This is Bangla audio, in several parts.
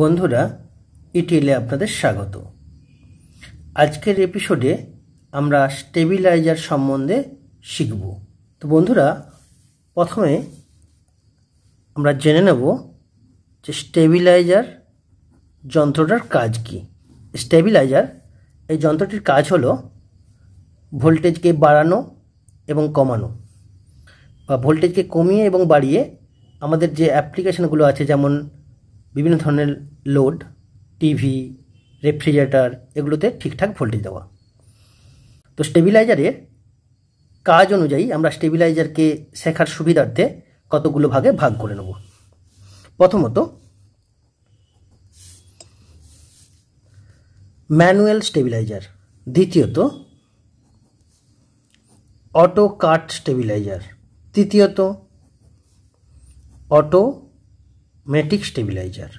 বন্ধুরা ইটিএলে e আপনাদের স্বাগত আজকের এপিসোডে আমরা স্টেবিলাইজার সম্বন্ধে শিখব তো বন্ধুরা প্রথমে আমরা জেনে নেব যে স্টেবিলাইজার যন্ত্রটার কাজ কি স্টেবিলাইজার এই যন্ত্রটির কাজ হলো ভোল্টেজকে বাড়ানো এবং কমানো বা ভোল্টেজকে কমিয়ে এবং বাড়িয়ে আমাদের যে অ্যাপ্লিকেশনগুলো আছে যেমন বিভিন্ন ধরনের লোড টিভি রেফ্রিজারেটর এগুলোতে ঠিকঠাক ভোল্টেজ দেওয়া তো স্টেবিলাইজারের কাজ অনুযায়ী আমরা স্টেবিলাইজারকে শেখার সুবিধার্থে কতগুলো ভাগে ভাগ করে নেব প্রথমত ম্যানুয়াল স্টেবিলাইজার দ্বিতীয়ত অটো কাট স্টেবিলাইজার তৃতীয়ত অটো ম্যাট্রিক স্টেবিলাইজার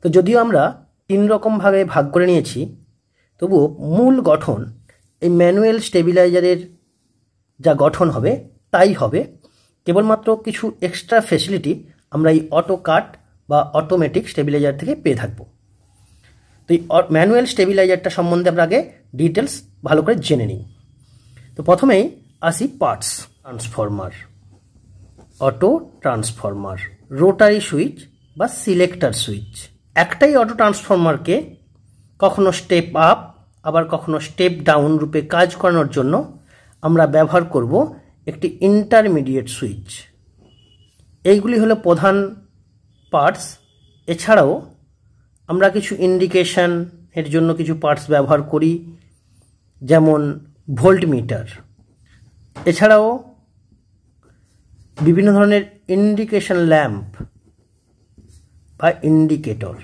তো যদিও আমরা তিন রকমভাবে ভাগ করে নিয়েছি তবুও মূল গঠন এই ম্যানুয়াল স্টেবিলাইজারের যা গঠন হবে তাই হবে কেবলমাত্র কিছু এক্সট্রা ফেসিলিটি আমরা এই অটো কাট বা অটোমেটিক স্টেবিলাইজার থেকে পেয়ে থাকবো তো এই ম্যানুয়াল স্টেবিলাইজারটা সম্বন্ধে আমরা আগে ডিটেলস ভালো করে জেনে নিই তো প্রথমেই আসি parts transformer auto transformer rotary switch বা সিলেক্টার সুইচ একটাই অটো ট্রান্সফর্মারকে কখনো স্টেপ আপ আবার কখনো স্টেপ ডাউন রূপে কাজ করানোর জন্য আমরা ব্যবহার করব একটি ইন্টারমিডিয়েট সুইচ এইগুলি হলো প্রধান পার্টস এছাড়াও আমরা কিছু ইন্ডিকেশান এর জন্য কিছু পার্টস ব্যবহার করি যেমন ভোল্ট মিটার এছাড়াও বিভিন্ন ধরনের ইন্ডিকেশন ল্যাম্প বা ইন্ডিকেটর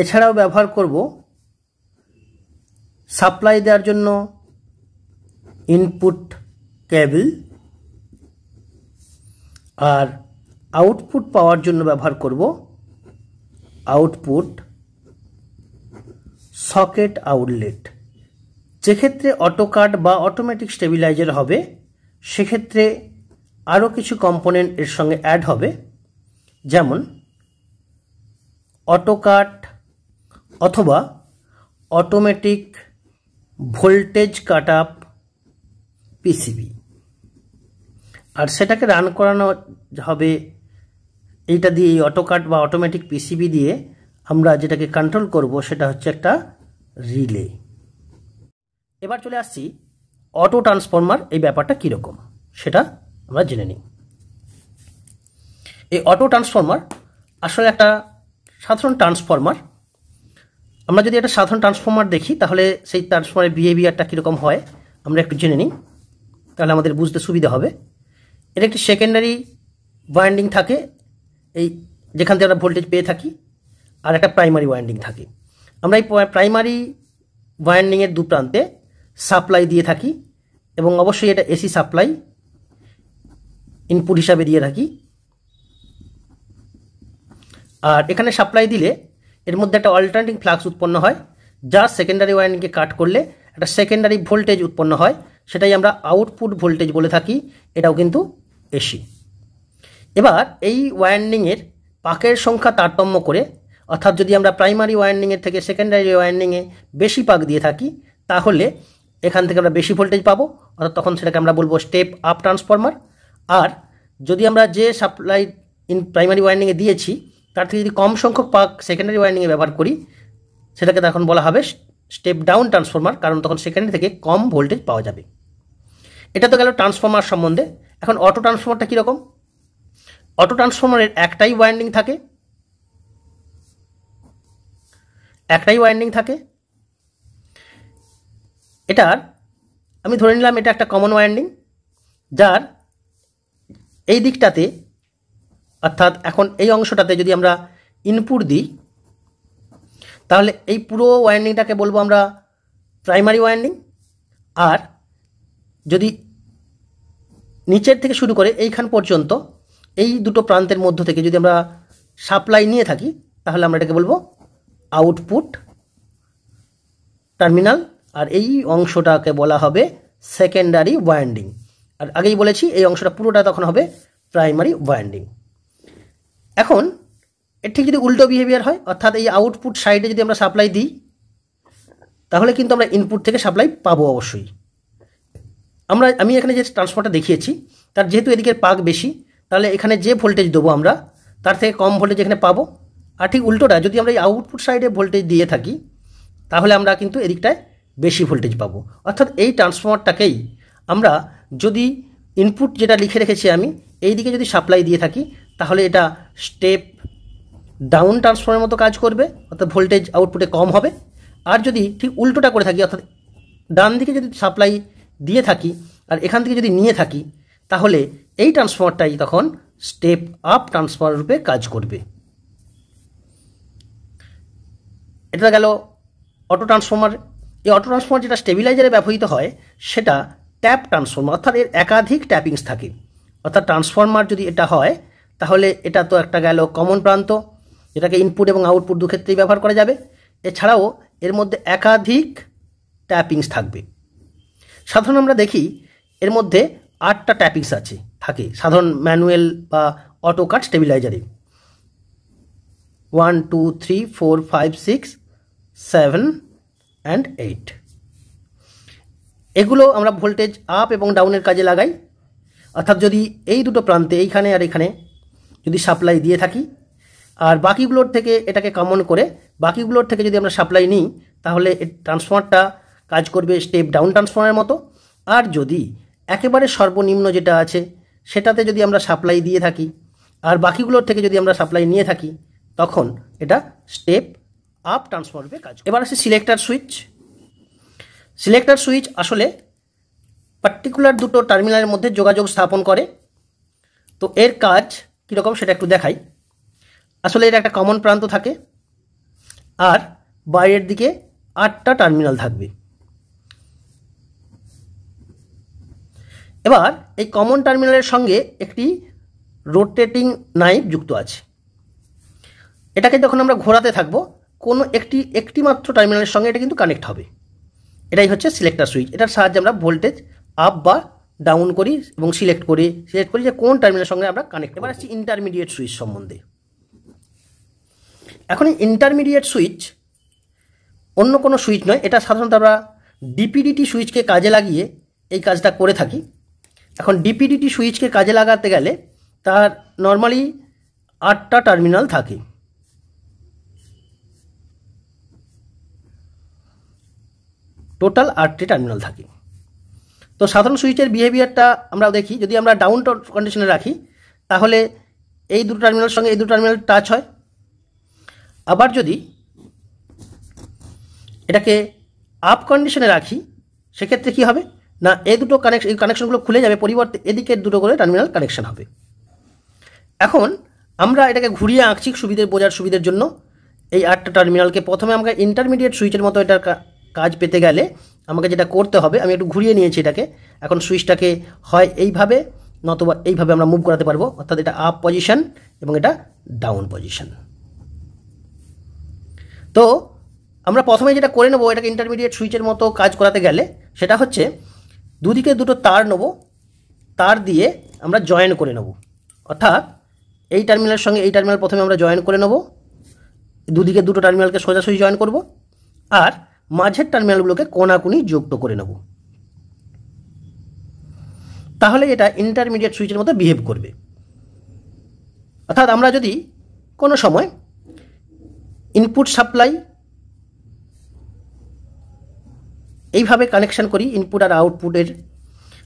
এছাড়াও ব্যবহার করব সাপ্লাই দেওয়ার জন্য ইনপুট কেবল আর আউটপুট পাওয়ার জন্য ব্যবহার করব আউটপুট সকেট আউটলেট যেক্ষেত্রে অটোকাট বা অটোমেটিক স্টেবিলাইজার হবে সেক্ষেত্রে আরও কিছু কম্পোনেন্ট এর সঙ্গে অ্যাড হবে যেমন অটোকাট অথবা automatic voltage cut up PCB আর সেটাকে রান করানো হবে এইটা দিয়ে এই অটোকাট বা অটোমেটিক পিসিবি দিয়ে আমরা যেটাকে কন্ট্রোল করব সেটা হচ্ছে একটা রিলে এবার চলে আসছি অটো ট্রান্সফর্মার এই ব্যাপারটা কীরকম সেটা আমরা জেনে নিই এই অটো ট্রান্সফর্মার আসলে একটা সাধারণ ট্রান্সফর্মার আমরা যদি একটা সাধারণ ট্রান্সফর্মার দেখি তাহলে সেই ট্রান্সফর্মারের বিহেভিয়ারটা কীরকম হয় আমরা একটু জেনে নিই তাহলে আমাদের বুঝতে সুবিধা হবে এর একটি সেকেন্ডারি ওয়াইন্ডিং থাকে এই যেখান থেকে আমরা ভোল্টেজ পেয়ে থাকি আর একটা প্রাইমারি ওয়াইন্ডিং থাকে আমরা এই প্রাইমারি ওয়াইন্ডিংয়ের দু প্রান্তে সাপ্লাই দিয়ে থাকি এবং অবশ্যই এটা এসি সাপ্লাই ইনপুট হিসাবে দিয়ে রাখি আর এখানে সাপ্লাই দিলে এর মধ্যে একটা অল্টারনেটিং ফ্লাক্স উৎপন্ন হয় যা সেকেন্ডারি ওয়ারিংকে কাট করলে একটা সেকেন্ডারি ভোল্টেজ উৎপন্ন হয় সেটাই আমরা আউটপুট ভোল্টেজ বলে থাকি এটাও কিন্তু এসি এবার এই ওয়াইন্ডিংয়ের পাকের সংখ্যা তারতম্য করে অর্থাৎ যদি আমরা প্রাইমারি ওয়াইন্ডিংয়ের থেকে সেকেন্ডারি ওয়াইন্ডিংয়ে বেশি পাক দিয়ে থাকি তাহলে এখান থেকে আমরা বেশি ভোল্টেজ পাবো অর্থাৎ তখন সেটাকে আমরা বলবো স্টেপ আপ ট্রান্সফর্মার আর যদি আমরা যে সাপ্লাই ইন প্রাইমারি ওয়াইন্ডিংয়ে দিয়েছি তার থেকে যদি কম সংখ্যক পাক সেকেন্ডারি ওয়াইন্ডিংয়ে ব্যবহার করি সেটাকে তখন বলা হবে স্টেপ ডাউন ট্রান্সফর্মার কারণ তখন সেকেন্ডারি থেকে কম ভোল্টেজ পাওয়া যাবে এটা তো গেল ট্রান্সফর্মার সম্বন্ধে এখন অটো ট্রান্সফর্মারটা কীরকম অটো ট্রান্সফর্মারের একটাই ওয়াইন্ডিং থাকে একটাই ওয়াইন্ডিং থাকে এটার আমি ধরে নিলাম এটা একটা কমন ওয়াইন্ডিং যার এই দিকটাতে অর্থাৎ এখন এই অংশটাতে যদি আমরা ইনপুট দিই তাহলে এই পুরো ওয়াইন্ডিংটাকে বলবো আমরা প্রাইমারি ওয়াইন্ডিং আর যদি নিচের থেকে শুরু করে এইখান পর্যন্ত এই দুটো প্রান্তের মধ্য থেকে যদি আমরা সাপ্লাই নিয়ে থাকি তাহলে আমরা এটাকে বলবো আউটপুট টার্মিনাল আর এই অংশটাকে বলা হবে সেকেন্ডারি ওয়াইন্ডিং আর আগেই বলেছি এই অংশটা পুরোটা তখন হবে প্রাইমারি ওয়াইন্ডিং এখন এর ঠিক যদি উল্টো বিহেভিয়ার হয় অর্থাৎ এই আউটপুট সাইডে যদি আমরা সাপ্লাই দিই তাহলে কিন্তু আমরা ইনপুট থেকে সাপ্লাই পাবো অবশ্যই আমরা আমি এখানে যে ট্রান্সফর্মারটা দেখিয়েছি তার যেহেতু এদিকের পাক বেশি তাহলে এখানে যে ভোল্টেজ দেবো আমরা তার থেকে কম ভোল্টেজ এখানে পাবো আর ঠিক উল্টোটা যদি আমরা এই আউটপুট সাইডে ভোল্টেজ দিয়ে থাকি তাহলে আমরা কিন্তু এদিকটায় বেশি ভোল্টেজ পাবো অর্থাৎ এই ট্রান্সফর্মারটাকেই আমরা যদি ইনপুট যেটা লিখে রেখেছি আমি এই দিকে যদি সাপ্লাই দিয়ে থাকি তাহলে এটা স্টেপ ডাউন ট্রান্সফর্মের মতো কাজ করবে অর্থাৎ ভোল্টেজ আউটপুটে কম হবে আর যদি ঠিক উল্টোটা করে থাকি অর্থাৎ ডান দিকে যদি সাপ্লাই দিয়ে থাকি আর এখান থেকে যদি নিয়ে থাকি তাহলে এই ট্রান্সফর্মারটাই তখন স্টেপ আপ ট্রান্সফর্মার রূপে কাজ করবে এটা গেল অটো ট্রান্সফর্মার এই অটো ট্রান্সফর্মার যেটা স্টেবিলাইজারে ব্যবহৃত হয় সেটা ট্যাপ ট্রান্সফর্মার অর্থাৎ এর একাধিক ট্যাপিংস থাকে অর্থাৎ ট্রান্সফর্মার যদি এটা হয় তাহলে এটা তো একটা গেল কমন প্রান্ত যেটাকে ইনপুট এবং আউটপুট দু ক্ষেত্রেই ব্যবহার করা যাবে এছাড়াও এর মধ্যে একাধিক ট্যাপিংস থাকবে সাধারণ আমরা দেখি এর মধ্যে আটটা ট্যাপিংস আছে থাকে সাধারণ ম্যানুয়াল বা অটো কাট স্টেবিলাইজারে one two three four five six seven and eight এগুলো আমরা ভোল্টেজ আপ এবং ডাউনের কাজে লাগাই অর্থাৎ যদি এই দুটো প্রান্তে এইখানে আর এখানে যদি সাপ্লাই দিয়ে থাকি আর বাকিগুলোর থেকে এটাকে কমন করে বাকিগুলোর থেকে যদি আমরা সাপ্লাই নিই তাহলে ট্রান্সফর্মারটা কাজ করবে স্টেপ ডাউন ট্রান্সফর্মারের মতো আর যদি একেবারে সর্বনিম্ন যেটা আছে সেটাতে যদি আমরা সাপ্লাই দিয়ে থাকি আর বাকিগুলোর থেকে যদি আমরা সাপ্লাই নিয়ে থাকি তখন এটা স্টেপ আপ ট্রান্সফর্মে কাজ এবার আসে সিলেক্টার সুইচ সিলেক্টার সুইচ আসলে পার্টিকুলার দুটো টার্মিনালের মধ্যে যোগাযোগ স্থাপন করে তো এর কাজ কীরকম সেটা একটু দেখাই আসলে এর একটা কমন প্রান্ত থাকে আর বাইরের দিকে আটটা টার্মিনাল থাকবে এবার এই কমন টার্মিনালের সঙ্গে একটি রোটেটিং নাইফ যুক্ত আছে এটাকে যখন আমরা ঘোরাতে থাকবো কোনো একটি একটি মাত্র টার্মিনালের সঙ্গে এটা কিন্তু কানেক্ট হবে এটাই হচ্ছে সিলেক্টার সুইচ এটার সাহায্যে আমরা ভোল্টেজ আপ বা ডাউন করি এবং সিলেক্ট করি সিলেক্ট করি যে কোন টার্মিনালের সঙ্গে আমরা কানেক্ট এবার আসছি ইন্টারমিডিয়েট সুইচ সম্বন্ধে এখন ইন্টারমিডিয়েট সুইচ অন্য কোনো সুইচ নয় এটা সাধারণত আমরা ডিপিডিটি সুইচকে কাজে লাগিয়ে এই কাজটা করে থাকি এখন ডিপিডিটি সুইচকে কাজে লাগাতে গেলে তার নর্মালি আটটা টার্মিনাল থাকে টোটাল আটটি টার্মিনাল থাকে তো সাধারণ সুইচের বিহেভিয়ারটা আমরা দেখি যদি আমরা ডাউন কন্ডিশনে রাখি তাহলে এই দুটো টার্মিনালের সঙ্গে এই দুটো টার্মিনাল টাচ হয় আবার যদি এটাকে আপ কন্ডিশনে রাখি সেক্ষেত্রে কি হবে না এই দুটো কানেকশন এই কানেকশনগুলো খুলে যাবে পরিবর্তে এদিকে দুটো করে টার্মিনাল কানেকশন হবে এখন আমরা এটাকে ঘুরিয়ে আঁকছি সুবিধে বোঝার সুবিধের জন্য এই আটটা টার্মিনালকে প্রথমে আমরা ইন্টারমিডিয়েট সুইচের মতো এটার কাজ পেতে গেলে আমাকে যেটা করতে হবে আমি একটু ঘুরিয়ে নিয়েছি এটাকে এখন সুইচটাকে হয় এইভাবে নতবা এইভাবে আমরা মুভ করাতে পারবো অর্থাৎ এটা আপ পজিশন এবং এটা ডাউন পজিশন তো আমরা প্রথমে যেটা করে নেবো এটাকে ইন্টারমিডিয়েট সুইচের মতো কাজ করাতে গেলে সেটা হচ্ছে দুদিকে দুটো তার নেব তার দিয়ে আমরা জয়েন করে নেব অর্থাৎ এই টার্মিনালের সঙ্গে এই টার্মিনাল প্রথমে আমরা জয়েন করে নেব দুদিকে দুটো টার্মিনালকে সোজাসুজি জয়েন করব আর মাঝের টার্মিনালগুলোকে কোনাকুনি যুক্ত করে নেব তাহলে এটা ইন্টারমিডিয়েট সুইচের মতো বিহেভ করবে অর্থাৎ আমরা যদি কোনো সময় ইনপুট সাপ্লাই এইভাবে কানেকশান করি ইনপুট আর আউটপুটের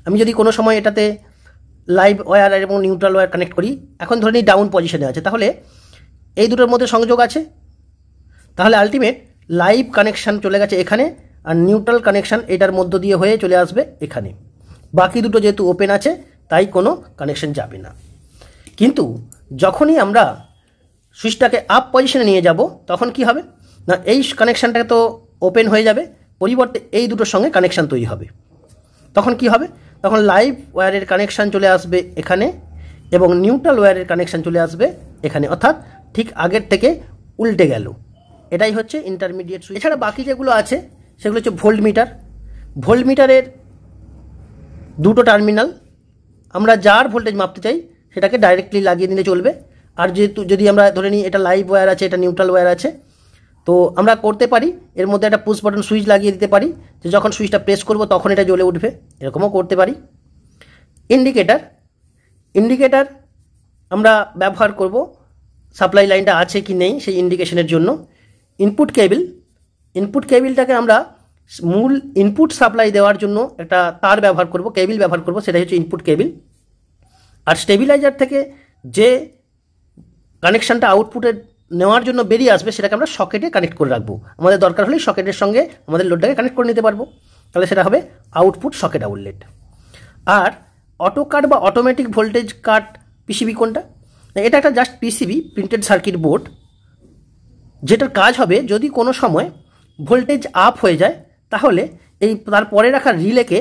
আমি যদি কোনো সময় এটাতে লাইভ ওয়্যার এবং নিউট্রাল ওয়্যার কানেক্ট করি এখন ধরে নিই ডাউন পজিশনে আছে তাহলে এই দুটোর মধ্যে সংযোগ আছে তাহলে আলটিমেট লাইভ কানেকশান চলে গেছে এখানে আর নিউট্রাল কানেকশান এটার মধ্য দিয়ে হয়ে চলে আসবে এখানে বাকি দুটো যেহেতু ওপেন আছে তাই কোনো কানেকশান যাবে না কিন্তু যখনই আমরা সুইচটাকে আপ পজিশনে নিয়ে যাব তখন কি হবে না এই কানেকশানটা তো ওপেন হয়ে যাবে পরিবর্তে এই দুটোর সঙ্গে কানেকশান তৈরি হবে তখন কি হবে তখন লাইভ ওয়্যারের কানেকশান চলে আসবে এখানে এবং নিউট্রাল ওয়্যারের কানেকশান চলে আসবে এখানে অর্থাৎ ঠিক আগের থেকে উল্টে গেল এটাই হচ্ছে ইন্টারমিডিয়েট সুইচ এছাড়া বাকি যেগুলো আছে সেগুলো হচ্ছে ভোল্ট মিটার ভোল্ট মিটারের দুটো টার্মিনাল আমরা যার ভোল্টেজ মাপতে চাই সেটাকে ডাইরেক্টলি লাগিয়ে দিলে চলবে আর যেহেতু যদি আমরা ধরে নিই এটা লাইভ ওয়্যার আছে এটা নিউট্রাল ওয়্যার আছে তো আমরা করতে পারি এর মধ্যে একটা পুশ বাটন সুইচ লাগিয়ে দিতে পারি যে যখন সুইচটা প্রেস করব তখন এটা জ্বলে উঠবে এরকমও করতে পারি ইন্ডিকেটার ইন্ডিকেটার আমরা ব্যবহার করব সাপ্লাই লাইনটা আছে কি নেই সেই ইন্ডিকেশনের জন্য ইনপুট কেবিল ইনপুট কেবিলটাকে আমরা মূল ইনপুট সাপ্লাই দেওয়ার জন্য একটা তার ব্যবহার করব কেবিল ব্যবহার করব সেটাই হচ্ছে ইনপুট কেবিল আর স্টেবিলাইজার থেকে যে কানেকশানটা আউটপুটে নেওয়ার জন্য বেরিয়ে আসবে সেটাকে আমরা সকেটে কানেক্ট করে রাখবো আমাদের দরকার হলে সকেটের সঙ্গে আমাদের লোডটাকে কানেক্ট করে নিতে পারবো তাহলে সেটা হবে আউটপুট সকেট আউটলেট আর অটো কাট বা অটোমেটিক ভোল্টেজ কাট পিসিবি কোনটা এটা একটা just PCB printed circuit board যেটার কাজ হবে যদি কোনো সময় ভোল্টেজ আপ হয়ে যায় তাহলে এই তার পরে রাখা রিলেকে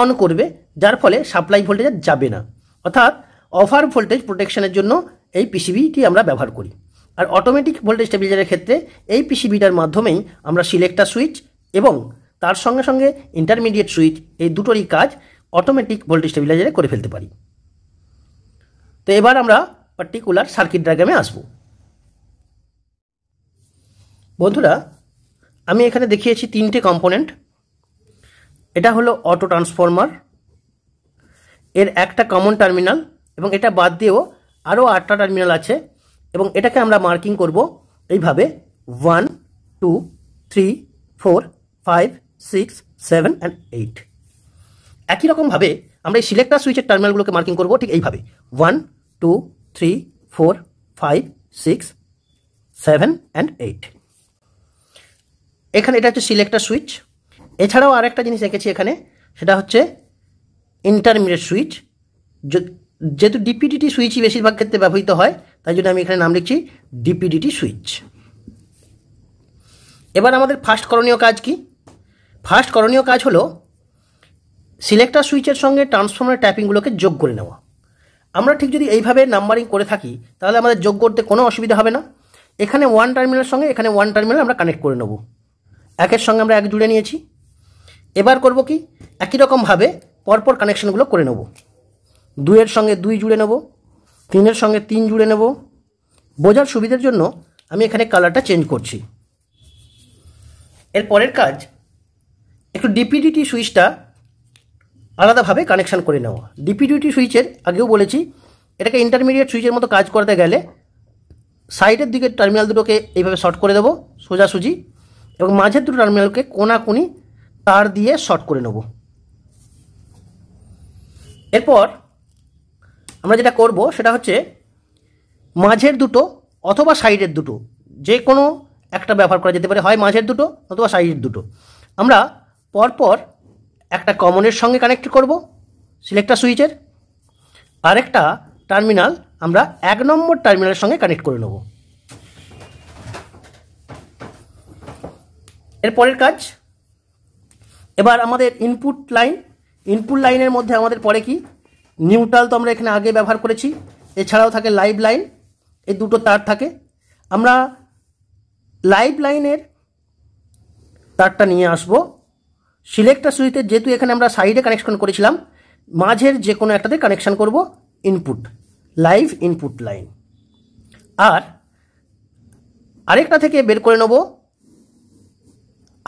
অন করবে যার ফলে সাপ্লাই ভোল্টেজ যাবে না অর্থাৎ অফার ভোল্টেজ প্রোটেকশনের জন্য এই পিসিবিটি আমরা ব্যবহার করি আর অটোমেটিক ভোল্টেজ স্টেবিলাইজারের ক্ষেত্রে এই পিসিবিটার মাধ্যমেই আমরা সিলেক্টার সুইচ এবং তার সঙ্গে সঙ্গে ইন্টারমিডিয়েট সুইচ এই দুটোরই কাজ অটোমেটিক ভোল্টেজ স্টেবিলাইজারে করে ফেলতে পারি তো এবার আমরা পার্টিকুলার সার্কিট ডায়াগ্রামে আসবো বন্ধুরা আমি এখানে দেখিয়েছি তিনটে কম্পোনেন্ট এটা হলো অটো ট্রান্সফর্মার এর একটা কমন টার্মিনাল এবং এটা বাদ দিয়েও আরও আটটা টার্মিনাল আছে এবং এটাকে আমরা মার্কিং করব এইভাবে one two three four five six seven and eight একই রকমভাবে আমরা এই সিলেক্টার সুইচের টার্মিনালগুলোকে মার্কিং করব ঠিক এইভাবে one two three four five six seven and eight এখানে এটা হচ্ছে সিলেক্টার সুইচ এছাড়াও আরেকটা জিনিস এঁকেছি এখানে সেটা হচ্ছে ইন্টারমিডিয়েট সুইচ যেহেতু ডিপিডিটি সুইচই বেশিরভাগ ক্ষেত্রে ব্যবহৃত হয় তাই জন্য আমি এখানে নাম লিখছি ডিপিডিটি সুইচ এবার আমাদের ফার্স্ট করণীয় কাজ কি ফার্স্ট করণীয় কাজ হলো সিলেক্টার সুইচের সঙ্গে ট্রান্সফর্মার ট্যাপিংগুলোকে যোগ করে নেওয়া আমরা ঠিক যদি এইভাবে নাম্বারিং করে থাকি তাহলে আমাদের যোগ করতে কোনো অসুবিধা হবে না এখানে ওয়ান টার্মিনালের সঙ্গে এখানে ওয়ান টার্মিনাল আমরা কানেক্ট করে নেবো একের সঙ্গে আমরা এক জুড়ে নিয়েছি এবার করব কি একই রকমভাবে পরপর কানেকশানগুলো করে নেব দুইয়ের সঙ্গে দুই জুড়ে নেব তিনের সঙ্গে তিন জুড়ে নেব বোঝার সুবিধার জন্য আমি এখানে কালারটা চেঞ্জ করছি এর পরের কাজ একটু ডিপিডিটি সুইচটা আলাদাভাবে কানেকশান করে নেওয়া ডিপিডিটি সুইচের আগেও বলেছি এটাকে ইন্টারমিডিয়েট সুইচের মতো কাজ করতে গেলে সাইডের দিকে টার্মিনাল দুটোকে এইভাবে শর্ট করে দেবো সোজাসুজি এবং মাঝের দুটো টার্মিনালকে কোনাকুনি তার দিয়ে শর্ট করে নেব এরপর আমরা যেটা করব সেটা হচ্ছে মাঝের দুটো অথবা সাইডের দুটো যে কোনো একটা ব্যবহার করা যেতে পারে হয় মাঝের দুটো অথবা সাইডের দুটো আমরা পরপর একটা কমনের সঙ্গে কানেক্ট করব সিলেক্টার সুইচের আরেকটা টার্মিনাল আমরা এক নম্বর টার্মিনালের সঙ্গে কানেক্ট করে নেবো এরপরের কাজ এবার আমাদের ইনপুট লাইন ইনপুট লাইনের মধ্যে আমাদের পরে কি নিউট্রাল তো আমরা এখানে আগে ব্যবহার করেছি এছাড়াও থাকে লাইভ লাইন এই দুটো তার থাকে আমরা লাইভ লাইনের তারটা নিয়ে আসব সিলেক্টার সুইচে যেহেতু এখানে আমরা সাইডে কানেকশন করেছিলাম মাঝের যে কোনো একটাতে কানেকশন করব ইনপুট লাইভ ইনপুট লাইন আর আরেকটা থেকে বের করে নেবো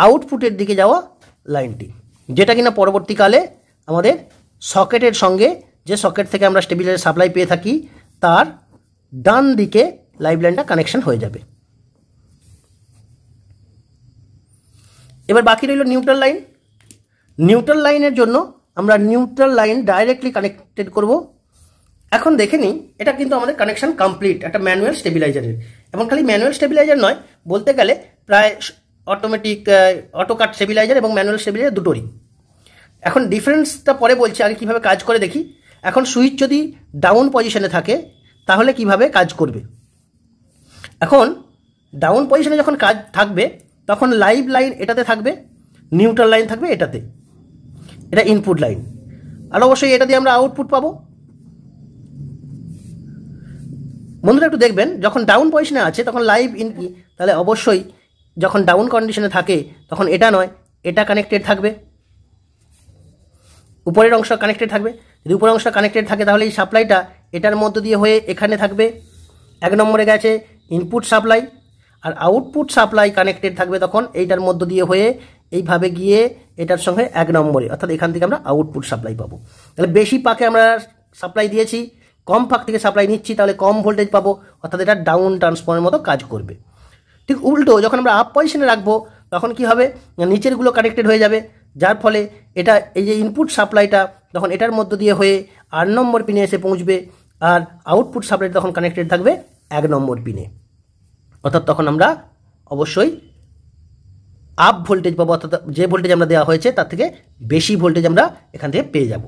আউটপুটের দিকে যাওয়া লাইনটি যেটা কিনা পরবর্তীকালে আমাদের সকেটের সঙ্গে যে সকেট থেকে আমরা স্টেবিলাইজার সাপ্লাই পেয়ে থাকি তার ডান দিকে লাইভ লাইনটা কানেকশন হয়ে যাবে এবার বাকি রইল নিউট্রাল লাইন নিউট্রাল লাইনের জন্য আমরা নিউট্রাল লাইন ডাইরেক্টলি কানেক্টেড করব এখন দেখে নিই এটা কিন্তু আমাদের কানেকশন কমপ্লিট একটা ম্যানুয়াল স্টেবিলাইজারের এবং খালি ম্যানুয়াল স্টেবিলাইজার নয় বলতে গেলে প্রায় অটোমেটিক অটোকাট স্টেবিলাইজার এবং ম্যানুয়াল স্টেবিলাইজার দুটোরই এখন ডিফারেন্সটা পরে বলছি আগে কীভাবে কাজ করে দেখি এখন সুইচ যদি ডাউন পজিশনে থাকে তাহলে কিভাবে কাজ করবে এখন ডাউন পজিশনে যখন কাজ থাকবে তখন লাইভ লাইন এটাতে থাকবে নিউট্রাল লাইন থাকবে এটাতে এটা ইনপুট লাইন আর অবশ্যই এটা দিয়ে আমরা আউটপুট পাবো বন্ধুরা একটু দেখবেন যখন ডাউন পজিশনে আছে তখন লাইভ ইন তাহলে অবশ্যই যখন ডাউন কন্ডিশনে থাকে তখন এটা নয় এটা কানেক্টেড থাকবে উপরের অংশ কানেক্টেড থাকবে যদি উপরের অংশ কানেক্টেড থাকে তাহলে এই সাপ্লাইটা এটার মধ্য দিয়ে হয়ে এখানে থাকবে এক নম্বরে গেছে ইনপুট সাপ্লাই আর আউটপুট সাপ্লাই কানেক্টেড থাকবে তখন এইটার মধ্য দিয়ে হয়ে এইভাবে গিয়ে এটার সঙ্গে এক নম্বরে অর্থাৎ এখান থেকে আমরা আউটপুট সাপ্লাই পাবো তাহলে বেশি পাকে আমরা সাপ্লাই দিয়েছি কম ফাঁক থেকে সাপ্লাই নিচ্ছি তাহলে কম ভোল্টেজ পাবো অর্থাৎ এটা ডাউন ট্রান্সফর্মের মতো কাজ করবে ঠিক উল্টো যখন আমরা আপ পজিশনে রাখবো তখন কি হবে নিচেরগুলো কানেক্টেড হয়ে যাবে যার ফলে এটা এই যে ইনপুট সাপ্লাইটা তখন এটার মধ্য দিয়ে হয়ে আট নম্বর পিনে এসে পৌঁছবে আর আউটপুট সাপ্লাই তখন কানেক্টেড থাকবে এক নম্বর পিনে অর্থাৎ তখন আমরা অবশ্যই আপ ভোল্টেজ পাবো অর্থাৎ যে ভোল্টেজ আমরা দেওয়া হয়েছে তার থেকে বেশি ভোল্টেজ আমরা এখান থেকে পেয়ে যাব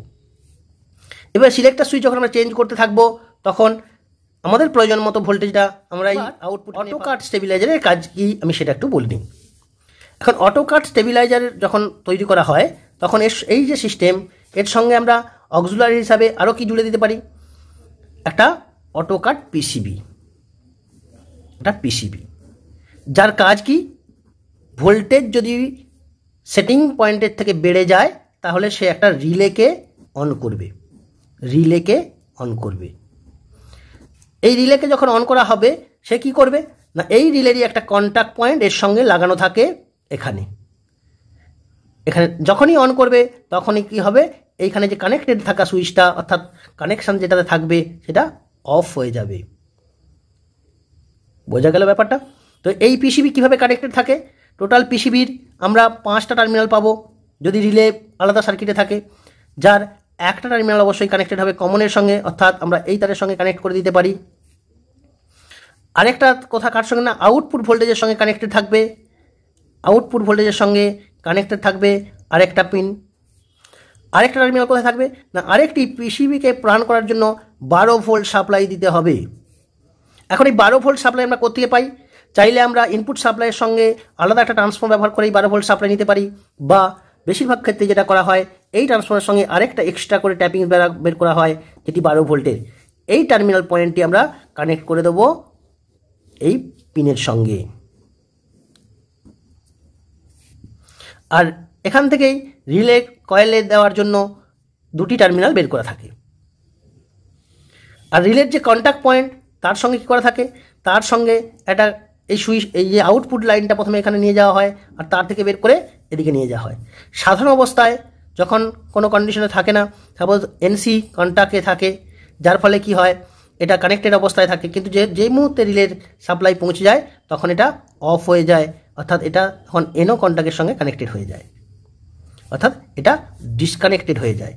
এবার সিলেক্টার সুইচ যখন আমরা চেঞ্জ করতে থাকবো তখন আমাদের প্রয়োজন মতো ভোল্টেজটা আমরা এই আউটপুট অটো কাট স্টেবিলাইজারের কাজ কি আমি সেটা একটু বলে দিই এখন অটো কাট স্টেবিলাইজার যখন তৈরি করা হয় তখন এর এই যে সিস্টেম এর সঙ্গে আমরা অক্সুলার হিসাবে আরও কি জুড়ে দিতে পারি একটা অটো কাট পিসিবি এটা পিসিবি যার কাজ কি ভোল্টেজ যদি সেটিং পয়েন্টের থেকে বেড়ে যায় তাহলে সে একটা রিলেকে অন করবে রিলেকে অন করবে এই রিলেকে যখন অন করা হবে সে কি করবে না এই রিলেরই একটা কন্ট্যাক্ট পয়েন্ট এর সঙ্গে লাগানো থাকে এখানে এখানে যখনই অন করবে তখনই কি হবে এইখানে যে কানেক্টেড থাকা সুইচটা অর্থাৎ কানেকশান যেটাতে থাকবে সেটা অফ হয়ে যাবে বোঝা গেল ব্যাপারটা তো এই পিসিবি কীভাবে কানেক্টেড থাকে টোটাল পিসিবির আমরা পাঁচটা টার্মিনাল পাবো যদি রিলে আলাদা সার্কিটে থাকে যার একটা টার্মিনাল অবশ্যই কানেক্টেড হবে কমনের সঙ্গে অর্থাৎ আমরা এই তারের সঙ্গে কানেক্ট করে দিতে পারি আরেকটা কথা কার সঙ্গে না আউটপুট ভোল্টেজের সঙ্গে কানেক্টেড থাকবে আউটপুট ভোল্টেজের সঙ্গে কানেক্টেড থাকবে আরেকটা পিন আরেকটা টার্মিনাল কোথায় থাকবে না আরেকটি পিসিবিকে প্রাণ করার জন্য বারো ভোল্ট সাপ্লাই দিতে হবে এখন এই বারো ভোল্ট সাপ্লাই আমরা কোথেকে পাই চাইলে আমরা ইনপুট সাপ্লাইয়ের সঙ্গে আলাদা একটা ট্রান্সফর্ম ব্যবহার করে এই বারো ভোল্ট সাপ্লাই নিতে পারি বা বেশিরভাগ ক্ষেত্রে যেটা করা হয় এই ট্রান্সফর্মারের সঙ্গে আরেকটা এক্সট্রা করে ট্যাপিং বের করা হয় যেটি বারো ভোল্টের এই টার্মিনাল পয়েন্টটি আমরা কানেক্ট করে দেব এই পিনের সঙ্গে আর এখান থেকেই রিলে কয়েলে দেওয়ার জন্য দুটি টার্মিনাল বের করা থাকে আর রিলের যে কন্ট্যাক্ট পয়েন্ট তার সঙ্গে কী করা থাকে তার সঙ্গে একটা এই সুইচ এই যে আউটপুট লাইনটা প্রথমে এখানে নিয়ে যাওয়া হয় আর তার থেকে বের করে এদিকে নিয়ে যাওয়া হয় সাধারণ অবস্থায় যখন কোনো কন্ডিশনে থাকে না সাপোজ এনসি কন্টাক্টে থাকে যার ফলে কি হয় এটা কানেক্টেড অবস্থায় থাকে কিন্তু যে যেই মুহূর্তে রিলের সাপ্লাই পৌঁছে যায় তখন এটা অফ হয়ে যায় অর্থাৎ এটা তখন এনো কন্টাক্টের সঙ্গে কানেক্টেড হয়ে যায় অর্থাৎ এটা ডিসকানেক্টেড হয়ে যায়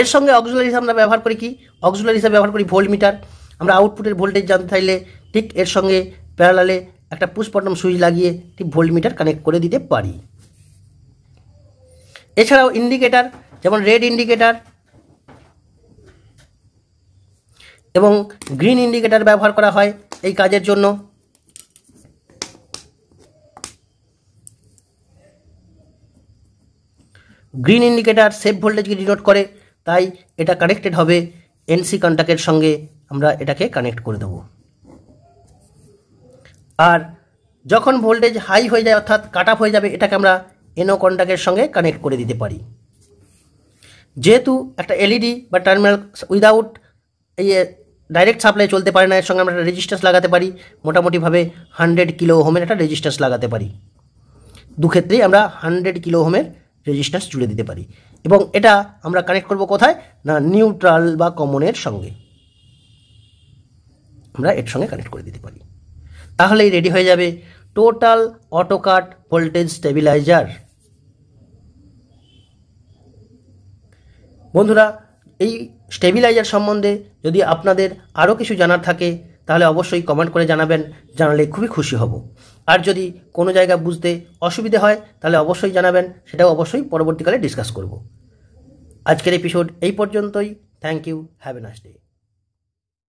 এর সঙ্গে হিসাব আমরা ব্যবহার করি কি অক্সুলারি হিসাবে ব্যবহার করি ভোল্ট মিটার আমরা আউটপুটের ভোল্টেজ জানতে চাইলে ঠিক এর সঙ্গে প্যারালালে একটা পুষ্পটম সুইচ লাগিয়ে একটি ভোল্টমিটার কানেক্ট করে দিতে পারি এছাড়াও ইন্ডিকেটার যেমন রেড ইন্ডিকেটার এবং গ্রিন ইন্ডিকেটার ব্যবহার করা হয় এই কাজের জন্য গ্রিন ইন্ডিকেটার সেফ ভোল্টেজকে ডিনোট করে তাই এটা কানেক্টেড হবে এনসি কন্ট্যাক্টের সঙ্গে আমরা এটাকে কানেক্ট করে দেবো আর যখন ভোল্টেজ হাই হয়ে যায় অর্থাৎ কাট অফ হয়ে যাবে এটাকে আমরা এনো কন্ট্যাক্টের সঙ্গে কানেক্ট করে দিতে পারি যেহেতু একটা এলইডি বা টার্মিনাল উইদাউট এই ডাইরেক্ট সাপ্লাই চলতে পারে না এর সঙ্গে আমরা একটা রেজিস্ট্যান্স লাগাতে পারি মোটামুটিভাবে হানড্রেড কিলো হোমের একটা রেজিস্ট্যান্স লাগাতে পারি দু ক্ষেত্রেই আমরা হানড্রেড কিলো হোমের রেজিস্ট্যান্স জুড়ে দিতে পারি এবং এটা আমরা কানেক্ট করব কোথায় না নিউট্রাল বা কমনের সঙ্গে আমরা এর সঙ্গে কানেক্ট করে দিতে পারি তাহলেই রেডি হয়ে যাবে টোটাল অটোকাট ভোল্টেজ স্টেবিলাইজার বন্ধুরা এই স্টেবিলাইজার সম্বন্ধে যদি আপনাদের আরও কিছু জানার থাকে তাহলে অবশ্যই কমেন্ট করে জানাবেন জানালে খুবই খুশি হব আর যদি কোনো জায়গা বুঝতে অসুবিধে হয় তাহলে অবশ্যই জানাবেন সেটাও অবশ্যই পরবর্তীকালে ডিসকাস করব আজকের এপিসোড এই পর্যন্তই thank you have a nice day